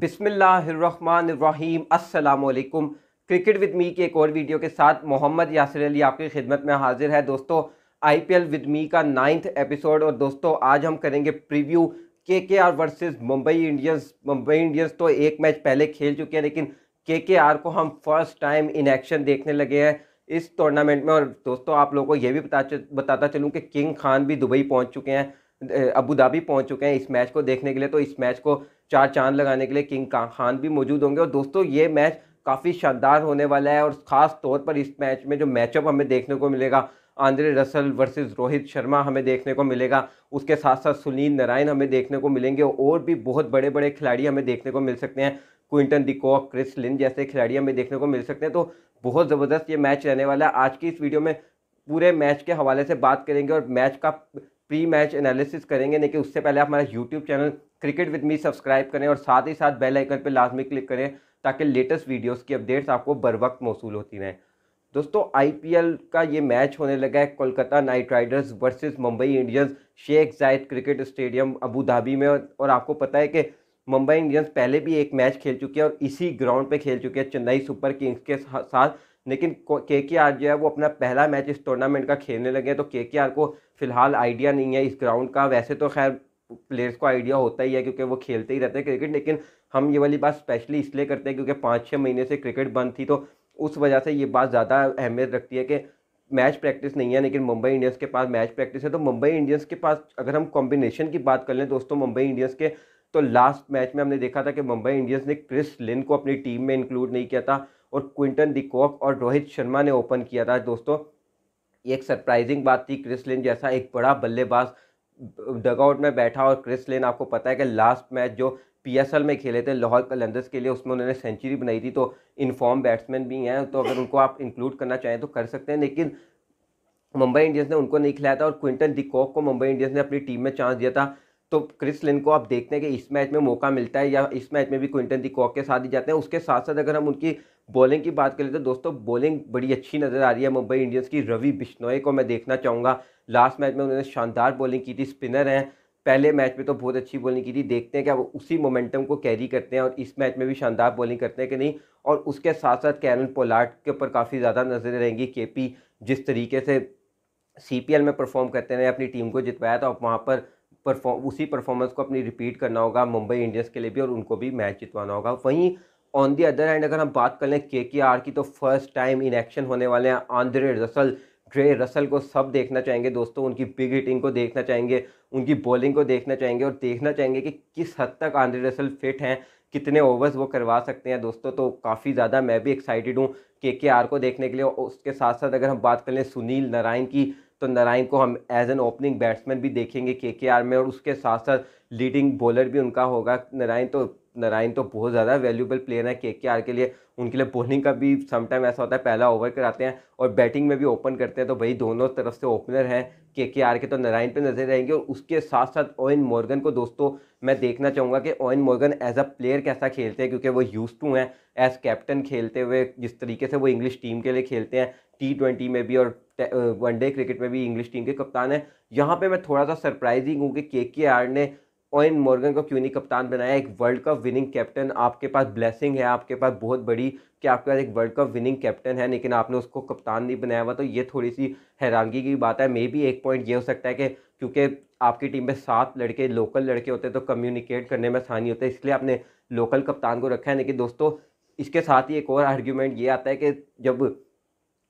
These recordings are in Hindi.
बिसमीम असलकुम क्रिकेट विद मी के एक और वीडियो के साथ मोहम्मद यासर अली आपकी खिदमत में हाजिर है दोस्तों आईपीएल विद मी का नाइन्थ एपिसोड और दोस्तों आज हम करेंगे preview K K R versus Mumbai Indians Mumbai Indians तो एक मैच पहले खेल चुके हैं लेकिन के के आर को हम फर्स्ट टाइम इन एक्शन देखने लगे हैं इस टूर्नामेंट में और दोस्तों आप लोगों को ये भी बता बताता चलूँ कि किंग खान भी दुबई पहुँच चुके हैं अबू धाबी पहुंच चुके हैं इस मैच को देखने के लिए तो इस मैच को चार चांद लगाने के लिए किंग खान भी मौजूद होंगे और दोस्तों ये मैच काफ़ी शानदार होने वाला है और ख़ास तौर पर इस मैच में जो मैचअप हमें देखने को मिलेगा Andre Russell versus Rohit Sharma हमें देखने को मिलेगा उसके साथ साथ सुनील नारायण हमें देखने को मिलेंगे और भी बहुत बड़े बड़े खिलाड़ी हमें देखने को मिल सकते हैं क्विंटन डिकॉक क्रिस लिन जैसे खिलाड़ी हमें देखने को मिल सकते हैं तो बहुत ज़बरदस्त ये मैच रहने वाला है आज की इस वीडियो में पूरे मैच के हवाले से बात करेंगे और मैच का प्री मैच एनालिसिस करेंगे लेकिन उससे पहले आप हमारा YouTube channel cricket with me subscribe करें और साथ ही साथ बेल आइकन पर लाजमी क्लिक करें ताकि लेटेस्ट वीडियोस की अपडेट्स आपको बर वक्त मौसू होती रहें दोस्तों आईपीएल का ये मैच होने लगा है Kolkata Knight Riders versus Mumbai Indians Sheikh Zayed cricket stadium Abu Dhabi में और आपको पता है कि मुंबई इंडियंस पहले भी एक मैच खेल चुकी है और इसी ग्राउंड पे खेल चुके हैं चेन्नई सुपर किंग्स के साथ लेकिन के के आर जो है वो अपना पहला मैच इस टूर्नामेंट का खेलने लगे तो के के आर को फिलहाल आइडिया नहीं है इस ग्राउंड का वैसे तो खैर प्लेयर्स को आइडिया होता ही है क्योंकि वो खेलते ही रहते हैं क्रिकेट लेकिन हम ये वाली बात स्पेशली इसलिए करते हैं क्योंकि पाँच छः महीने से क्रिकेट बंद थी तो उस वजह से ये बात ज़्यादा अहमियत रखती है कि मैच प्रैक्टिस नहीं है लेकिन मुंबई इंडियंस के पास मैच प्रैक्टिस है तो मुंबई इंडियंस के पास अगर हम कॉम्बिनेशन की बात कर लें दोस्तों मुंबई इंडियंस के तो लास्ट मैच में हमने देखा था कि मुंबई इंडियंस ने क्रिस लिन को अपनी टीम में इंक्लूड नहीं किया था और क्विंटन डिकॉक और रोहित शर्मा ने ओपन किया था दोस्तों एक सरप्राइजिंग बात थी क्रिस लिन जैसा एक बड़ा बल्लेबाज डगआउट में बैठा और क्रिस लिन आपको पता है कि लास्ट मैच जो पीएसएल में खेले थे लाहौर कलंदर्स के लिए उसमें उन्होंने सेंचुरी बनाई थी तो इनफॉर्म बैट्समैन भी हैं तो अगर उनको आप इंक्लूड करना चाहें तो कर सकते हैं लेकिन मुंबई इंडियंस ने उनको नहीं खिलाया था और क्विंटन डिकॉक को मुंबई इंडियंस ने अपनी टीम में चांस दिया था तो क्रिस लिन को आप देखते हैं कि इस मैच में मौका मिलता है या इस मैच में भी क्विंटन डिकॉक के साथ ही जाते हैं उसके साथ साथ अगर हम उनकी बॉलिंग की बात करें तो दोस्तों बॉलिंग बड़ी अच्छी नज़र आ रही है मुंबई इंडियंस की रवि बिश्नोई को मैं देखना चाहूँगा लास्ट मैच में उन्होंने शानदार बॉलिंग की थी स्पिनर हैं पहले मैच में तो बहुत अच्छी बॉलिंग की थी देखते हैं क्या वो उसी मोमेंटम को कैरी करते हैं और इस मैच में भी शानदार बॉलिंग करते हैं कि नहीं और उसके साथ साथ कैरन पोलाट के ऊपर काफ़ी ज़्यादा नजरें रहेंगी के जिस तरीके से सी में परफॉर्म करते रहे अपनी टीम को जितवाया था तो वहाँ पर परफॉर्म उसी परफॉर्मेंस को अपनी रिपीट करना होगा मुंबई इंडियंस के लिए भी और उनको भी मैच जितवाना होगा वहीं ऑन दी अदर हैंड अगर हम बात कर लें के के आर की तो फर्स्ट टाइम इन एक्शन होने वाले हैं आंद्रे रसल ड्रे रसल को सब देखना चाहेंगे दोस्तों उनकी बिग हिटिंग को देखना चाहेंगे उनकी बॉलिंग को देखना चाहेंगे और देखना चाहेंगे कि किस हद तक आंद्रे रसल फिट हैं कितने ओवर्स वो करवा सकते हैं दोस्तों तो काफ़ी ज़्यादा मैं भी एक्साइटेड हूँ के के आर को देखने के लिए और उसके साथ साथ अगर हम बात कर लें सुनील नारायण की तो नारायण को हम एज एन ओपनिंग बैट्समैन भी देखेंगे के के आर में और उसके साथ साथ लीडिंग बॉलर भी उनका होगा नारायण तो नारायण तो बहुत ज़्यादा वैल्यूबल प्लेयर हैं के के आर के लिए उनके लिए बॉलिंग का भी समटाइम ऐसा होता है पहला ओवर कराते हैं और बैटिंग में भी ओपन करते हैं तो भाई दोनों तरफ से ओपनर हैं के के आर के तो नारायण पे नजर रहेंगे और उसके साथ साथ ओइन मॉर्गन को दोस्तों मैं देखना चाहूँगा कि ओइन मॉर्गन एज अ प्लेयर कैसा खेलते हैं क्योंकि वो यूज टू हैं एज कैप्टन खेलते हुए जिस तरीके से वो इंग्लिश टीम के लिए खेलते हैं टी ट्वेंटी में भी और वनडे क्रिकेट में भी इंग्लिश टीम के कप्तान हैं यहाँ पर मैं थोड़ा सा सरप्राइजिंग हूँ कि के के आर ने ओइन मॉर्गन को क्यों नहीं कप्तान बनाया एक वर्ल्ड कप विनिंग कैप्टन आपके पास ब्लेसिंग है आपके पास बहुत बड़ी कि आपके पास एक वर्ल्ड कप विनिंग कैप्टन है लेकिन आपने उसको कप्तान नहीं बनाया हुआ तो ये थोड़ी सी हैरानगी की बात है मे भी एक पॉइंट ये हो सकता है कि क्योंकि आपकी टीम में सात लड़के लोकल लड़के होते हैं तो कम्युनिकेट करने में आसानी होती है इसलिए आपने लोकल कप्तान को रखा है लेकिन दोस्तों इसके साथ ही एक और आर्ग्यूमेंट ये आता है कि जब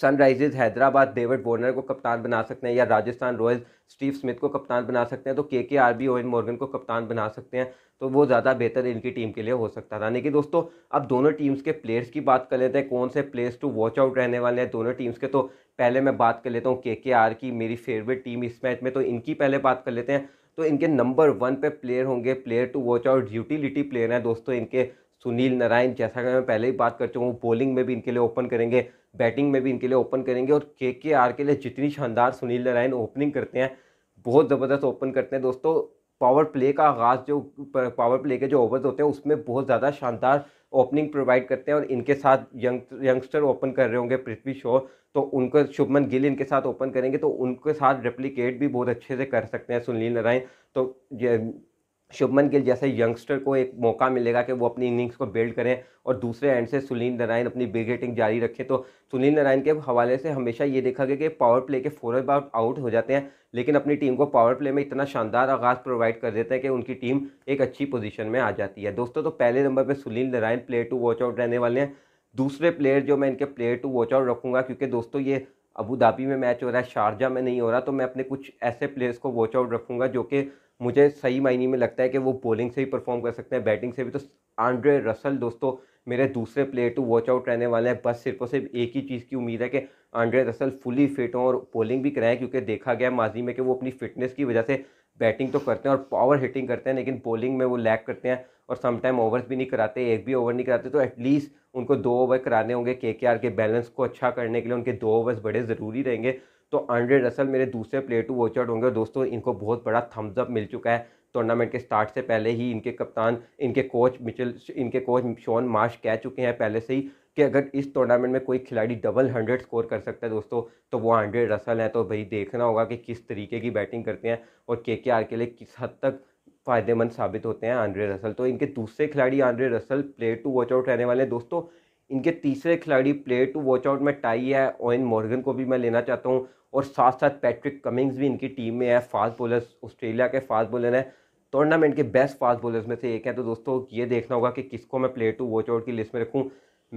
सनराइजर्स हैदराबाद डेविड वार्नर को कप्तान बना सकते हैं या राजस्थान रॉयल्स स्टीव स्मिथ को कप्तान बना सकते हैं तो के K R B oven Morgan को कप्तान बना सकते हैं तो वो ज़्यादा बेहतर इनकी टीम के लिए हो सकता था लेकिन दोस्तों अब दोनों टीम्स के प्लेयर्स की बात कर लेते हैं कौन से प्लेयर्स टू वॉच आउट रहने वाले हैं दोनों टीम्स के तो पहले मैं बात कर लेता हूँ के के आर की मेरी फेवरेट टीम इस मैच में तो इनकी पहले बात कर लेते हैं तो इनके नंबर वन पे प्लेयर होंगे player to watch out utility player हैं दोस्तों इनके सुनील नारायण जैसा कि मैं पहले ही बात कर चुका हूँ बॉलिंग में भी इनके लिए ओपन करेंगे बैटिंग में भी इनके लिए ओपन करेंगे और के के आर के लिए जितनी शानदार सुनील नारायण ओपनिंग करते हैं बहुत ज़बरदस्त ओपन करते हैं दोस्तों पावर प्ले का आगाज़ जो पावर प्ले के जो ओवर्स होते हैं उसमें बहुत ज़्यादा शानदार ओपनिंग प्रोवाइड करते हैं और इनके साथ यंग यंगस्टर ओपन कर रहे होंगे पृथ्वी शो तो उनको शुभमन गिल इनके साथ ओपन करेंगे तो उनके साथ रेप्लिकेट भी बहुत अच्छे से कर सकते हैं सुनील नारायण तो शुभमन गिल जैसे यंगस्टर को एक मौका मिलेगा कि वो अपनी इनिंग्स को बिल्ड करें और दूसरे एंड से सुनील नारायण अपनी बिग हिटिंग जारी रखें तो सुनील नारायण के हवाले से हमेशा ये देखा गया कि पावर प्ले के फोर बार आउट हो जाते हैं लेकिन अपनी टीम को पावर प्ले में इतना शानदार आगाज़ प्रोवाइड कर देते हैं कि उनकी टीम एक अच्छी पोजिशन में आ जाती है दोस्तों तो पहले नंबर पर Sunil Narine player to watch out रहने वाले हैं दूसरे प्लेयर जो मैं इनके प्लेयर टू वॉच आउट रखूँगा क्योंकि दोस्तों ये अबू धाबी में मैच हो रहा है शारजा में नहीं हो रहा तो मैं अपने कुछ ऐसे प्लेयर्स को वॉच आउट रखूँगा जो कि मुझे सही मायने में लगता है कि वो बॉलिंग से ही परफॉर्म कर सकते हैं बैटिंग से भी तो आंड्रे रसल दोस्तों मेरे दूसरे प्लेयर टू वॉच आउट रहने वाले हैं बस सिर्फ और सिर्फ एक ही चीज़ की उम्मीद है कि आंड्रे रसल फुली फिट हों और बॉलिंग भी कराएं क्योंकि देखा गया माजी में कि वो अपनी फिटनेस की वजह से बैटिंग तो करते हैं और पावर हिटिंग करते हैं लेकिन बॉलिंग में वो लैक करते हैं और समटाइम ओवर्स भी नहीं कराते एक भी ओवर नहीं कराते तो एटलीस्ट उनको दो ओवर कराने होंगे के के आर के बैलेंस को अच्छा करने के लिए उनके दो ओवर्स बड़े ज़रूरी रहेंगे तो आंड्रे रसल मेरे दूसरे प्लेयर टू वॉच आउट होंगे दोस्तों इनको बहुत बड़ा थम्सअप मिल चुका है टूर्नामेंट के स्टार्ट से पहले ही इनके कप्तान इनके कोच मिचल इनके कोच शॉन मार्श कह चुके हैं पहले से ही कि अगर इस टूर्नामेंट में कोई खिलाड़ी डबल हंड्रेड स्कोर कर सकता है दोस्तों तो वो हंड्रेड रसल है तो भाई देखना होगा कि किस तरीके की बैटिंग करते हैं और के के आर के लिए किस हद तक फ़ायदेमंद साबित होते हैं आंड्रे रसल तो इनके दूसरे खिलाड़ी Andre Russell play to watch out रहने वाले हैं दोस्तों इनके तीसरे खिलाड़ी प्ले टू वॉच आउट में टाई है ओइन मॉर्गन को भी मैं लेना चाहता हूँ और साथ साथ पैट्रिक कमिंग्स भी इनकी टीम में है फास्ट बॉलर्स ऑस्ट्रेलिया के फास्ट बॉलर हैं टूर्नामेंट के बेस्ट फास्ट बॉलर्स में से एक है तो दोस्तों ये देखना होगा कि किसको मैं प्लेयर टू वॉच आउट की लिस्ट में रखूँ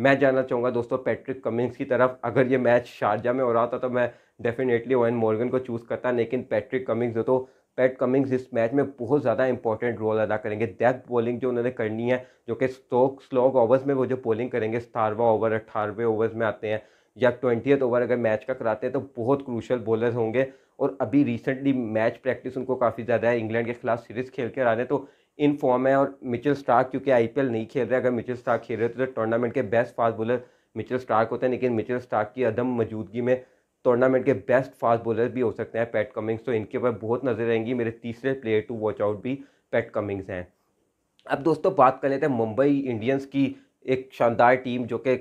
मैं जानना चाहूँगा दोस्तों पैट्रिक कमिंग्स की तरफ अगर ये मैच शारजा में हो रहा था तो मैं डेफिनेटली ओएन मॉर्गन को चूज़ करता लेकिन पैट्रिक कमिंग्स हो तो पैट कमिंग्स इस मैच में बहुत ज़्यादा इंपॉर्टेंट रोल अदा करेंगे डेथ बॉलिंग जो उन्होंने करनी है जो कि स्टोक स्लोक ओवर्स में वो जो बॉलिंग करेंगे सतारवा ओवर अट्ठारहवें ओवर्स में आते हैं या ट्वेंटी ओवर अगर मैच का कराते हैं तो बहुत क्रूशल बॉलर होंगे और अभी रिसेंटली मैच प्रैक्टिस उनको काफ़ी ज़्यादा है इंग्लैंड के खिलाफ सीरीज़ खेल के आ तो रहे हैं तो इन फॉर्म है और मिचल स्टार्क क्योंकि आईपीएल नहीं खेल रहे अगर मिचल स्टार्क खेल रहे तो, तो टूर्नामेंट के best fast bowler Mitchell Starc होते हैं लेकिन मिचल स्टार्क की अदम मौजूदगी में टूर्नामेंट के बेस्ट फास्ट बॉलर भी हो सकते हैं पैट कमिंग्स तो इनके ऊपर बहुत नजर रहेंगी मेरे तीसरे प्लेयर टू वॉच आउट भी पैट कमिंग्स हैं अब दोस्तों बात कर लेते हैं मुंबई इंडियंस की एक शानदार टीम जो कि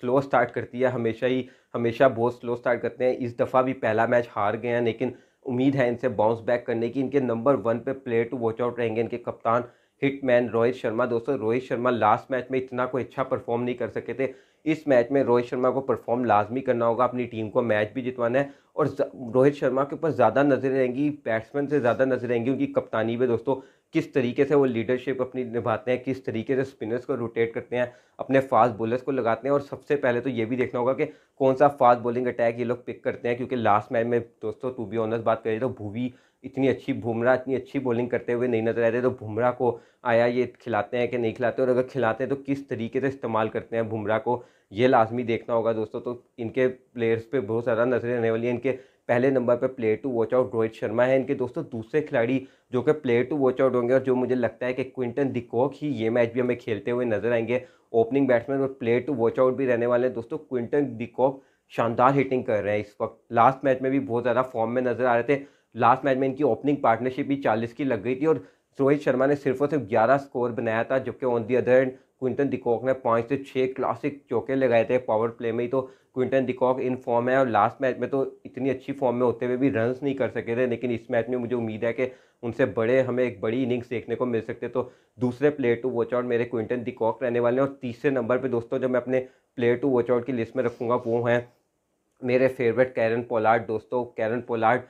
स्लो स्टार्ट करती है हमेशा ही हमेशा बहुत स्लो स्टार्ट करते हैं इस दफ़ा भी पहला मैच हार गए हैं लेकिन उम्मीद है इनसे बाउंस बैक करने की इनके नंबर वन पे प्लेयर टू वॉच आउट रहेंगे इनके कप्तान हिटमैन रोहित शर्मा दोस्तों रोहित शर्मा लास्ट मैच में इतना कोई अच्छा परफॉर्म नहीं कर सके थे इस मैच में रोहित शर्मा को परफॉर्म लाजमी करना होगा अपनी टीम को मैच भी जितवाना है और रोहित शर्मा के ऊपर ज़्यादा नजर रहेंगी बैट्समैन से ज़्यादा नजर रहेंगी उनकी कप्तानी पर दोस्तों किस तरीके से वो लीडरशिप अपनी निभाते हैं किस तरीके से स्पिनर्स को रोटेट करते हैं अपने फास्ट बॉलर्स को लगाते हैं और सबसे पहले तो ये भी देखना होगा कि कौन सा फास्ट बॉलिंग अटैक ये लोग पिक करते हैं क्योंकि लास्ट मैच में दोस्तों टू बी ऑनर्स बात करें तो भूवी इतनी अच्छी बुमराह इतनी अच्छी बॉलिंग करते हुए नहीं नजर आ रहे तो बुमराह को आया ये खिलाते हैं कि नहीं खिलाते और अगर खिलाते हैं तो किस तरीके से इस्तेमाल करते हैं बुमराह को ये लाजमी देखना होगा दोस्तों तो इनके प्लेयर्स पे बहुत ज़्यादा नजरें रहने वाली है इनके पहले नंबर पर player to watch out Rohit Sharma है इनके दोस्तों दूसरे खिलाड़ी जो कि प्लेयर टू वॉच आउट होंगे और जो मुझे लगता है कि क्विंटन दिकॉक ही ये मैच भी हमें खेलते हुए नजर आएंगे ओपनिंग बैट्समैन और प्लेयर टू वॉच आउट भी रहने वाले हैं दोस्तों क्विंटन दिकॉक शानदार हिटिंग कर रहे हैं इस वक्त लास्ट मैच में भी बहुत ज़्यादा फॉर्म में नजर आ रहे थे लास्ट मैच में इनकी ओपनिंग पार्टनरशिप भी चालीस की लग गई थी और रोहित शर्मा ने सिर्फ और सिर्फ ग्यारह स्कोर बनाया था जबकि on the other end Quinton de Kock ने पाँच से छः क्लासिक चौके लगाए थे पावर प्ले में ही तो क्विंटन दिकॉक इन फॉर्म है और लास्ट मैच में तो इतनी अच्छी फॉर्म में होते हुए भी रन नहीं कर सके थे लेकिन इस मैच में मुझे उम्मीद है कि उनसे बड़े हमें एक बड़ी इनिंग्स देखने को मिल सकते तो दूसरे प्लेयर टू वॉच आउट मेरे क्विंटन दिकॉक रहने वाले हैं और तीसरे नंबर पर दोस्तों जब मैं अपने प्लेयर टू वॉच आउट की लिस्ट में रखूँगा वो हैं मेरे फेवरेट कैरन पोलार्ड दोस्तों कैरन पोलार्ड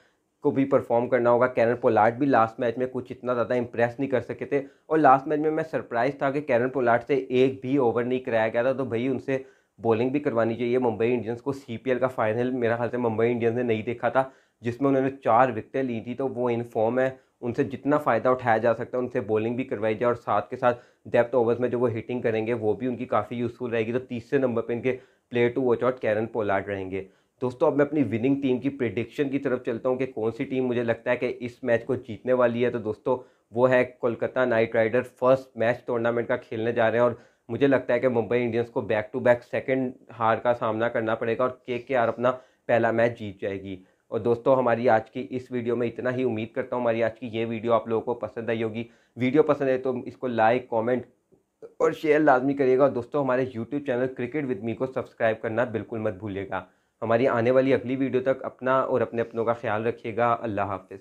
को भी परफॉर्म करना होगा कैरन पोलाट भी लास्ट मैच में कुछ इतना ज़्यादा इंप्रेस नहीं कर सके थे और लास्ट मैच में मैं सरप्राइज था कि कैरन पोलाट से एक भी ओवर नहीं कराया गया था तो भाई उनसे बॉलिंग भी करवानी चाहिए मुंबई इंडियंस को सी का फाइनल मेरा ख्याल से मुंबई इंडियंस ने नहीं देखा था जिसमें उन्होंने चार विकटें ली थी तो वो इन फॉर्म है उनसे जितना फ़ायदा उठाया जा सकता है उनसे बॉलिंग भी करवाई जाए और साथ के साथ डेप्थ ओवर्स में जो वो हिटिंग करेंगे वो भी उनकी काफ़ी यूज़फुल रहेगी तो तीसरे नंबर पर इनके player to watch out Kieron Pollard रहेंगे दोस्तों अब मैं अपनी विनिंग टीम की प्रिडिक्शन की तरफ चलता हूँ कि कौन सी टीम मुझे लगता है कि इस मैच को जीतने वाली है तो दोस्तों वो है Kolkata Knight Rider first match tournament का खेलने जा रहे हैं और मुझे लगता है कि मुंबई इंडियंस को बैक टू बैक सेकेंड हार का सामना करना पड़ेगा और के के आर अपना पहला मैच जीत जाएगी और दोस्तों हमारी आज की इस वीडियो में इतना ही उम्मीद करता हूँ हमारी आज की ये वीडियो आप लोगों को पसंद आई होगी वीडियो पसंद है तो इसको लाइक कॉमेंट और शेयर लाजमी करिएगा और दोस्तों हमारे YouTube channel cricket with me को सब्सक्राइब करना बिल्कुल मत भूलिएगा हमारी आने वाली अगली वीडियो तक अपना और अपने अपनों का ख्याल रखिएगा अल्लाह हाफिज़